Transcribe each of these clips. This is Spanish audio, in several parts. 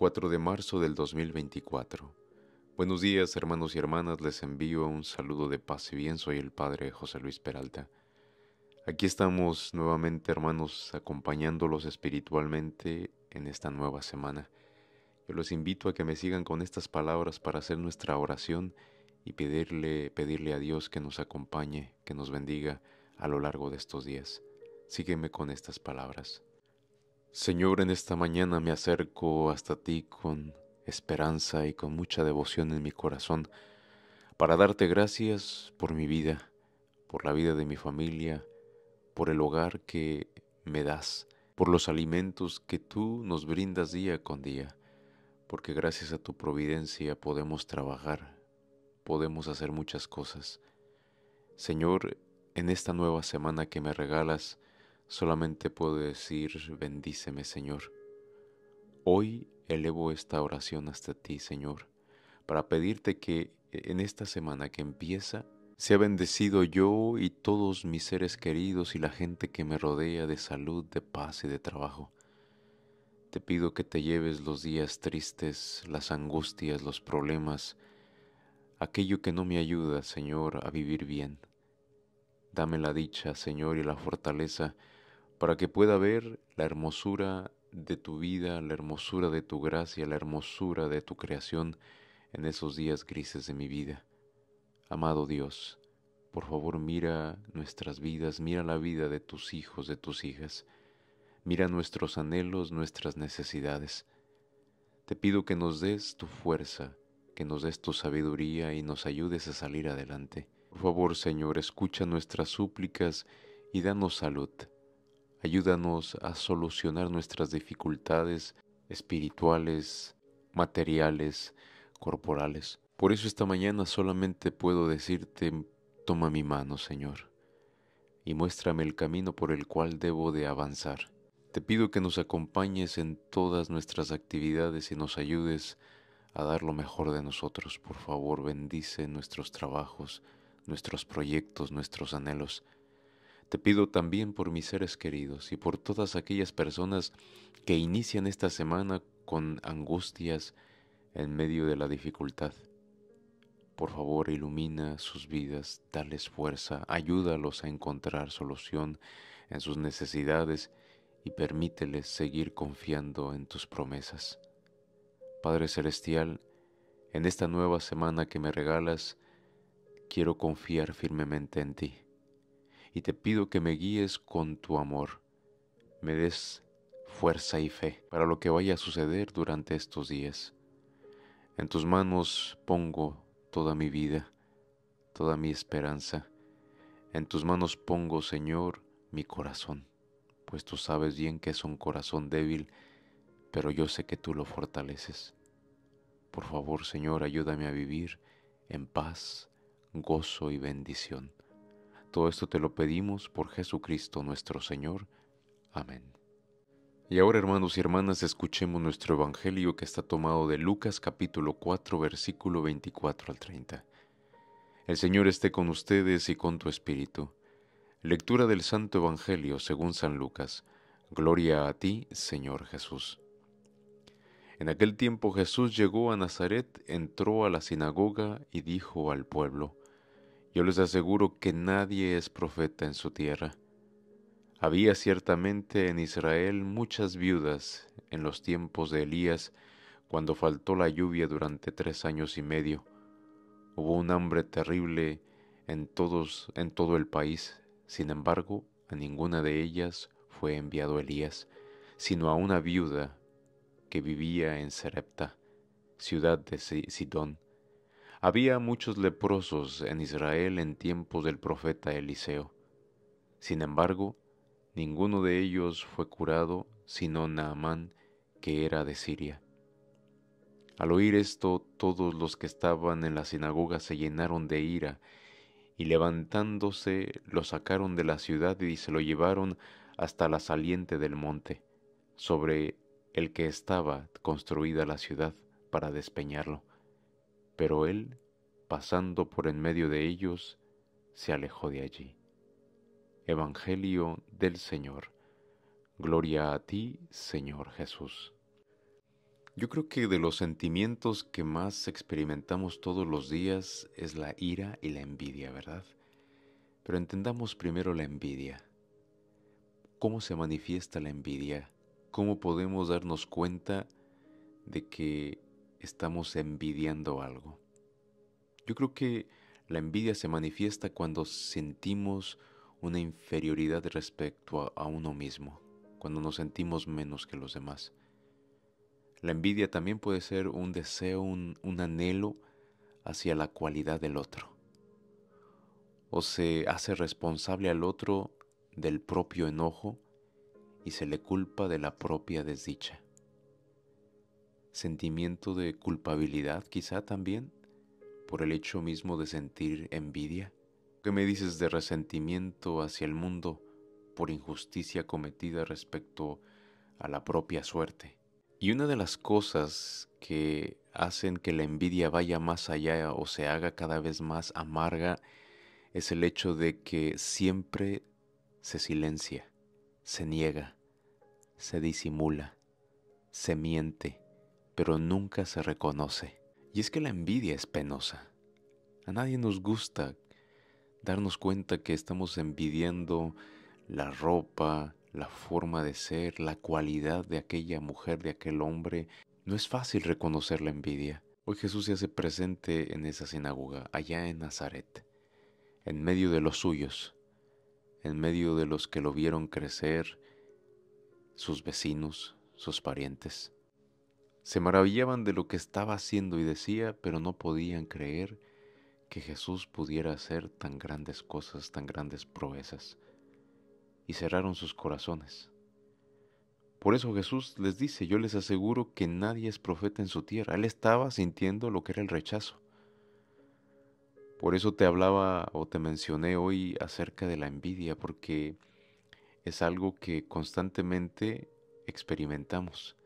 4 de marzo del 2024. Buenos días hermanos y hermanas, les envío un saludo de paz y bien, soy el Padre José Luis Peralta. Aquí estamos nuevamente hermanos acompañándolos espiritualmente en esta nueva semana. Yo los invito a que me sigan con estas palabras para hacer nuestra oración y pedirle, pedirle a Dios que nos acompañe, que nos bendiga a lo largo de estos días. Sígueme con estas palabras. Señor, en esta mañana me acerco hasta ti con esperanza y con mucha devoción en mi corazón para darte gracias por mi vida, por la vida de mi familia, por el hogar que me das, por los alimentos que tú nos brindas día con día, porque gracias a tu providencia podemos trabajar, podemos hacer muchas cosas. Señor, en esta nueva semana que me regalas, solamente puedo decir, bendíceme Señor. Hoy elevo esta oración hasta ti, Señor, para pedirte que e, en esta semana que empieza, sea bendecido yo y todos mis seres queridos y la gente que me rodea de salud, de paz y de trabajo. Te pido que te lleves los días tristes, las angustias, los problemas, aquello que no me ayuda, Señor, a vivir bien. Dame la dicha, Señor, y la fortaleza para que pueda ver la hermosura de tu vida, la hermosura de tu gracia, la hermosura de tu creación en esos días grises de mi vida. Amado Dios, por favor mira nuestras vidas, mira la vida de tus hijos, de tus hijas, mira nuestros anhelos, nuestras necesidades. Te pido que nos des tu fuerza, que nos des tu sabiduría y nos ayudes a salir adelante. Por favor, Señor, escucha nuestras súplicas y danos salud. Ayúdanos a solucionar nuestras dificultades espirituales, materiales, corporales. Por eso esta mañana solamente puedo decirte, toma mi mano, Señor, y muéstrame el camino por el cual debo de avanzar. Te pido que nos acompañes en todas nuestras actividades y nos ayudes a dar lo mejor de nosotros. Por favor, bendice nuestros trabajos, nuestros proyectos, nuestros anhelos. Te pido también por mis seres queridos y por todas aquellas personas que inician esta semana con angustias en medio de la dificultad. Por favor, ilumina sus vidas, dales fuerza, ayúdalos a encontrar solución en sus necesidades y permíteles seguir confiando en tus promesas. Padre Celestial, en esta nueva semana que me regalas, quiero confiar firmemente en ti y te pido que me guíes con tu amor. Me des fuerza y fe para lo que vaya a suceder durante estos días. En tus manos pongo toda mi vida, toda mi esperanza. En tus manos pongo, Señor, mi corazón, pues tú sabes bien que es un corazón débil, pero yo sé que tú lo fortaleces. Por favor, Señor, ayúdame a vivir en paz, gozo y bendición. Todo esto te lo pedimos por Jesucristo nuestro Señor. Amén. Y ahora hermanos y hermanas, escuchemos nuestro Evangelio que está tomado de Lucas capítulo 4 versículo 24 al 30. El Señor esté con ustedes y con tu espíritu. Lectura del Santo Evangelio según San Lucas. Gloria a ti, Señor Jesús. En aquel tiempo Jesús llegó a Nazaret, entró a la sinagoga y dijo al pueblo, yo les aseguro que nadie es profeta en su tierra. Había ciertamente en Israel muchas viudas en los tiempos de Elías, cuando faltó la lluvia durante tres años y medio. Hubo un hambre terrible en todos, en todo el país. Sin embargo, a ninguna de ellas fue enviado Elías, sino a una viuda que vivía en Serepta, ciudad de Sidón. Había muchos leprosos en Israel en tiempos del profeta Eliseo. Sin embargo, ninguno de ellos fue curado sino Naamán, que era de Siria. Al oír esto, todos los que estaban en la sinagoga se llenaron de ira, y levantándose lo sacaron de la ciudad y se lo llevaron hasta la saliente del monte, sobre el que estaba construida la ciudad, para despeñarlo pero él, pasando por en medio de ellos, se alejó de allí. Evangelio del Señor. Gloria a ti, Señor Jesús. Yo creo que de los sentimientos que más experimentamos todos los días es la ira y la envidia, ¿verdad? Pero entendamos primero la envidia. ¿Cómo se manifiesta la envidia? ¿Cómo podemos darnos cuenta de que estamos envidiando algo. Yo creo que la envidia se manifiesta cuando sentimos una inferioridad respecto a, uno mismo, cuando nos sentimos menos que los demás. La envidia también puede ser un deseo, un anhelo hacia la cualidad del otro. O se hace responsable al otro del propio enojo y se le culpa de la propia desdicha sentimiento de culpabilidad quizá también, por el hecho mismo de sentir envidia. ¿Qué me dices de resentimiento hacia el mundo por injusticia cometida respecto a la propia suerte? Y una de las cosas que hacen que la envidia vaya más allá o se haga cada vez más amarga es el hecho de que siempre se silencia, se niega, se disimula, se miente, pero nunca se reconoce. Y es que la envidia es penosa. A nadie nos gusta darnos cuenta que estamos envidiando la ropa, la forma de ser, la cualidad de aquella mujer, de aquel hombre. No es fácil reconocer la envidia. Hoy Jesús se hace presente en esa sinagoga, allá en Nazaret, en medio de los suyos, en medio de los que lo vieron crecer, sus vecinos, sus parientes. Se maravillaban de lo que estaba haciendo y decía, pero no podían creer que Jesús pudiera hacer tan grandes cosas, tan grandes proezas. Y cerraron sus corazones. Por eso Jesús les dice, yo les aseguro que nadie es profeta en su tierra. Él estaba sintiendo lo que era el rechazo. Por eso te hablaba o te mencioné hoy acerca de la envidia, porque es algo que constantemente experimentamos.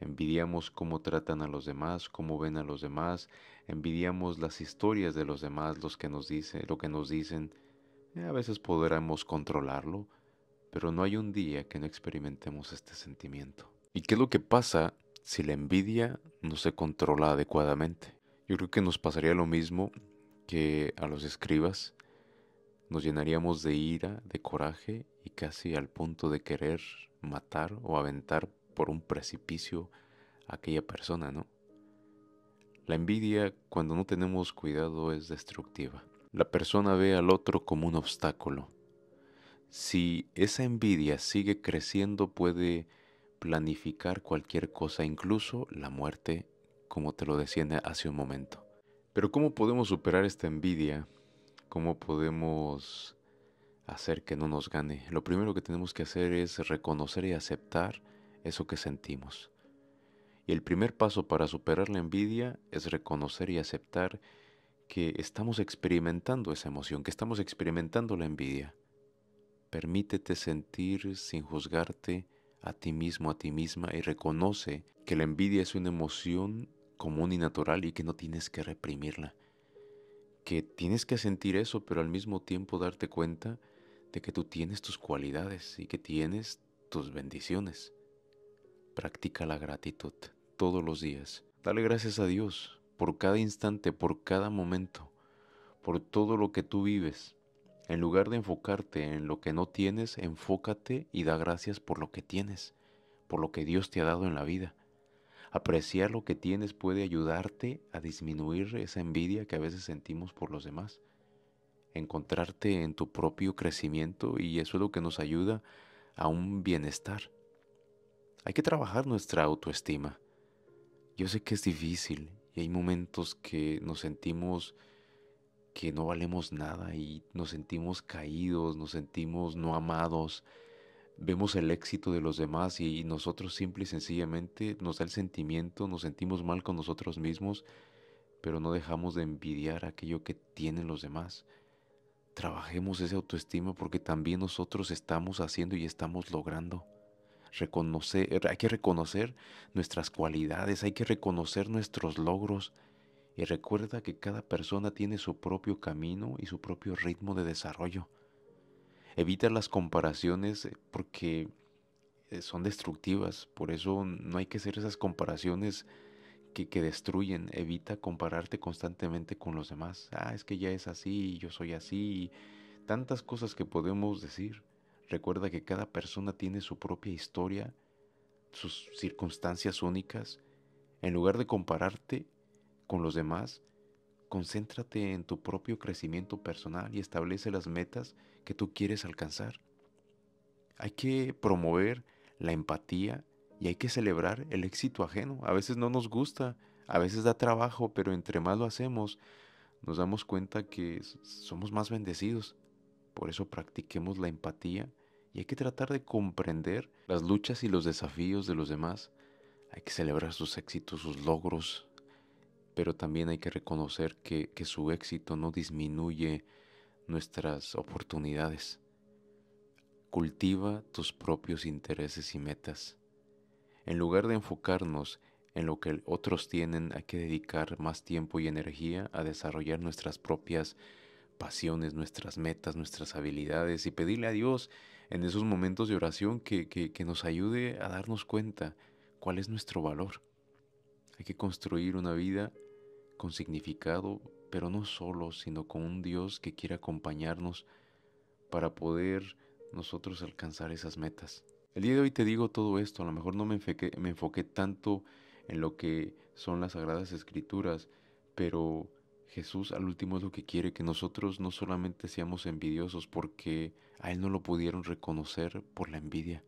Envidiamos cómo tratan a los demás, cómo ven a los demás, envidiamos las historias de los demás, lo que nos dicen. Eh, a veces podremos controlarlo, pero no hay un día que no experimentemos este sentimiento. ¿Y qué es lo que pasa si la envidia no se controla adecuadamente? Yo creo que nos pasaría lo mismo que a los escribas. Nos llenaríamos de ira, de coraje y casi al punto de querer matar o aventar por un precipicio aquella persona, ¿no? La envidia, cuando no tenemos cuidado, es destructiva. La persona ve al otro como un obstáculo. Si esa envidia sigue creciendo, puede planificar cualquier cosa, incluso la muerte, como te lo decía hace un momento. Pero ¿cómo podemos superar esta envidia? ¿Cómo podemos hacer que no nos gane? Lo primero que tenemos que hacer es reconocer y aceptar eso que sentimos. Y el primer paso para superar la envidia es reconocer y aceptar que estamos experimentando esa emoción, que estamos experimentando la envidia. Permítete sentir sin juzgarte a ti mismo, a ti misma y reconoce que la envidia es una emoción común y natural y que no tienes que reprimirla. Que tienes que sentir eso, pero al mismo tiempo darte cuenta de que tú tienes tus cualidades y que tienes tus bendiciones. Practica la gratitud todos los días. Dale gracias a Dios por cada instante, por cada momento, por todo lo que tú vives. En lugar de enfocarte en lo que no tienes, enfócate y da gracias por lo que tienes, por lo que Dios te ha dado en la vida. Apreciar lo que tienes puede ayudarte a disminuir esa envidia que a veces sentimos por los demás. Encontrarte en tu propio crecimiento y eso es lo que nos ayuda a un bienestar, hay que trabajar nuestra autoestima. Yo sé que es difícil y hay momentos que nos sentimos que no valemos nada y nos sentimos caídos, nos sentimos no amados, vemos el éxito de los demás y nosotros simple y sencillamente nos da el sentimiento, nos sentimos mal con nosotros mismos, pero no dejamos de envidiar aquello que tienen los demás. Trabajemos esa autoestima porque también nosotros estamos haciendo y estamos logrando reconocer, eh, hay que reconocer nuestras cualidades, hay que reconocer nuestros logros. Y recuerda que cada persona tiene su propio camino y su propio ritmo de desarrollo. Evita las comparaciones eh, porque eh, son destructivas, por eso no hay que hacer esas comparaciones que, que, destruyen. Evita compararte constantemente con los demás. Ah, es que ya es así, yo soy así. Tantas cosas que podemos decir. Recuerda que cada persona tiene su propia historia, sus circunstancias únicas. En lugar de compararte con los demás, concéntrate en tu propio crecimiento personal y establece las metas que tú quieres alcanzar. Hay que promover la empatía y hay que celebrar el éxito ajeno. A veces no nos gusta, a veces da trabajo, pero entre más lo hacemos, nos damos cuenta que somos más bendecidos. Por eso practiquemos la empatía y hay que tratar de comprender las luchas y los desafíos de los demás. Hay que celebrar sus éxitos, sus logros, pero también hay que reconocer que, su éxito no disminuye nuestras oportunidades. Cultiva tus propios intereses y metas. En lugar de enfocarnos en lo que otros tienen, hay que dedicar más tiempo y energía a desarrollar nuestras propias pasiones, nuestras metas, nuestras habilidades y pedirle a Dios en esos momentos de oración que, nos ayude a darnos cuenta cuál es nuestro valor. Hay que construir una vida con significado, pero no solo, sino con un Dios que quiera acompañarnos para poder nosotros alcanzar esas metas. El día de hoy te digo todo esto, a lo mejor no me me enfoqué tanto en lo que son las sagradas escrituras, pero Jesús al último es lo que quiere, que nosotros no solamente seamos envidiosos porque a Él no lo pudieron reconocer por la envidia.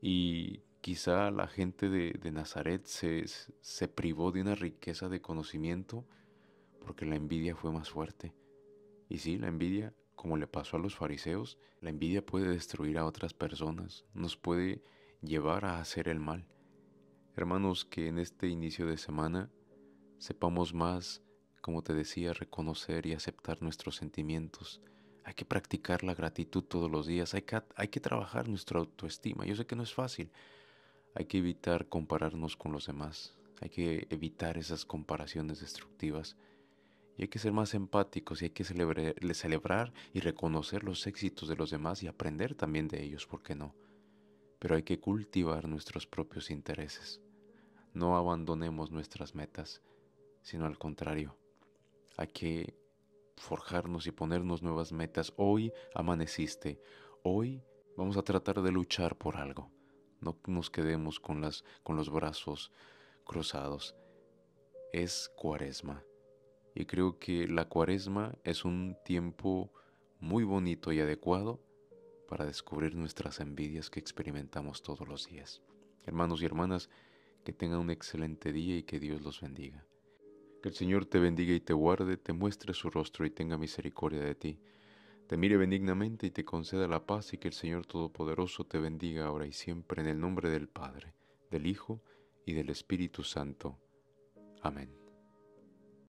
Y quizá la gente de, Nazaret se, se privó de una riqueza de conocimiento porque la envidia fue más fuerte. Y sí, la envidia, como le pasó a los fariseos, la envidia puede destruir a otras personas, nos puede llevar a hacer el mal. Hermanos, que en este inicio de semana sepamos más como te decía, reconocer y aceptar nuestros sentimientos. Hay que practicar la gratitud todos los días. Hay que, trabajar nuestra autoestima. Yo sé que no es fácil. Hay que evitar compararnos con los demás. Hay que evitar esas comparaciones destructivas. Y hay que ser más empáticos y hay que celebrar y reconocer los éxitos de los demás y aprender también de ellos, ¿por qué no? Pero hay que cultivar nuestros propios intereses. No abandonemos nuestras metas, sino al contrario, hay que forjarnos y ponernos nuevas metas. Hoy amaneciste. Hoy vamos a tratar de luchar por algo. No nos quedemos con, con los brazos cruzados. Es cuaresma. Y creo que la cuaresma es un tiempo muy bonito y adecuado para descubrir nuestras envidias que experimentamos todos los días. Hermanos y hermanas, que tengan un excelente día y que Dios los bendiga. Que el Señor te bendiga y te guarde, te muestre su rostro y tenga misericordia de ti. Te mire benignamente y te conceda la paz y que el Señor Todopoderoso te bendiga ahora y siempre en el nombre del Padre, del Hijo y del Espíritu Santo. Amén.